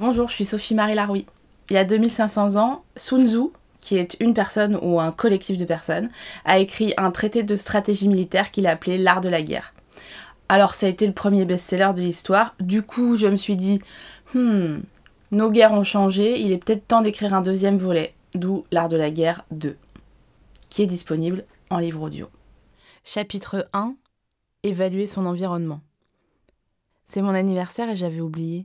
Bonjour, je suis Sophie-Marie Laroui. Il y a 2500 ans, Sun Tzu, qui est une personne ou un collectif de personnes, a écrit un traité de stratégie militaire qu'il a appelé L'art de la guerre. Alors ça a été le premier best-seller de l'histoire, du coup je me suis dit, hmm, nos guerres ont changé, il est peut-être temps d'écrire un deuxième volet, d'où L'art de la guerre 2, qui est disponible en livre audio. Chapitre 1 Évaluer son environnement. C'est mon anniversaire et j'avais oublié.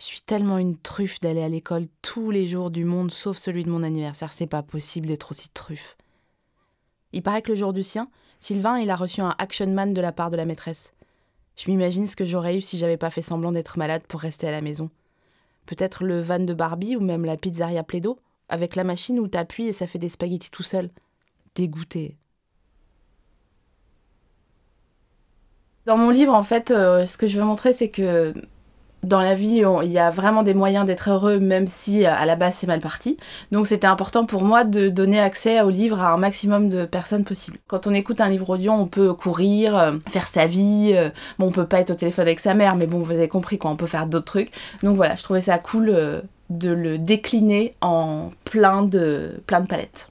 Je suis tellement une truffe d'aller à l'école tous les jours du monde sauf celui de mon anniversaire. C'est pas possible d'être aussi truffe. Il paraît que le jour du sien, Sylvain, il a reçu un action man de la part de la maîtresse. Je m'imagine ce que j'aurais eu si j'avais pas fait semblant d'être malade pour rester à la maison. Peut-être le van de Barbie ou même la pizzeria Plédo avec la machine où t'appuies et ça fait des spaghettis tout seul. Dégoûté. Dans mon livre, en fait, euh, ce que je veux montrer, c'est que dans la vie, il y a vraiment des moyens d'être heureux, même si euh, à la base c'est mal parti. Donc c'était important pour moi de donner accès au livre à un maximum de personnes possibles. Quand on écoute un livre audio, on peut courir, euh, faire sa vie. Euh, bon, on peut pas être au téléphone avec sa mère, mais bon, vous avez compris quoi, on peut faire d'autres trucs. Donc voilà, je trouvais ça cool de le décliner en plein de, plein de palettes.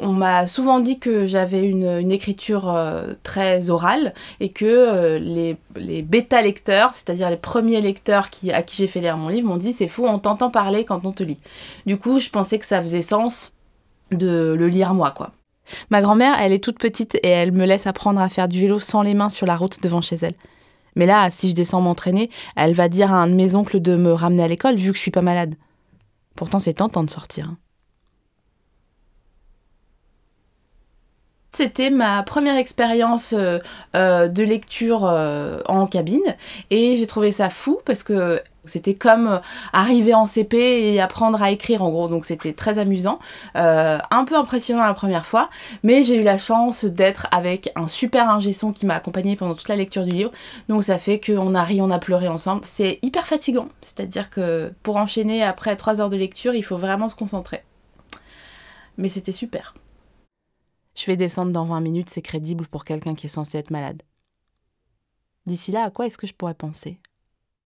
on m'a souvent dit que j'avais une, écriture euh, très orale et que euh, les, bêta-lecteurs, c'est-à-dire les premiers lecteurs à qui j'ai fait lire mon livre, m'ont dit c'est fou, on t'entend parler quand on te lit. Du coup, je pensais que ça faisait sens de le lire moi, quoi. Ma grand-mère, elle est toute petite et elle me laisse apprendre à faire du vélo sans les mains sur la route devant chez elle. Mais là, si je descends m'entraîner, elle va dire à un de mes oncles de me ramener à l'école vu que je suis pas malade. Pourtant, c'est tentant de sortir. Hein. c'était ma première expérience euh, euh, de lecture euh, en cabine et j'ai trouvé ça fou parce que c'était comme arriver en CP et apprendre à écrire en gros, donc c'était très amusant, un peu impressionnant la première fois, mais j'ai eu la chance d'être avec un super ingé son qui m'a accompagné pendant toute la lecture du livre, donc ça fait qu'on a ri, on a pleuré ensemble. C'est hyper fatigant, c'est-à-dire que pour enchaîner après 3 heures de lecture, il faut vraiment se concentrer. Mais c'était super. Je vais descendre dans 20 minutes, c'est crédible pour quelqu'un qui est censé être malade. D'ici là, à quoi est-ce que je pourrais penser